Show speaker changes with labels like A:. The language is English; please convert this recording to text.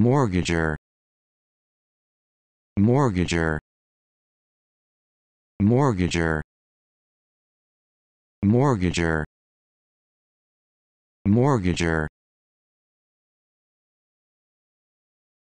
A: mortgager mortgager mortgager mortgager mortgager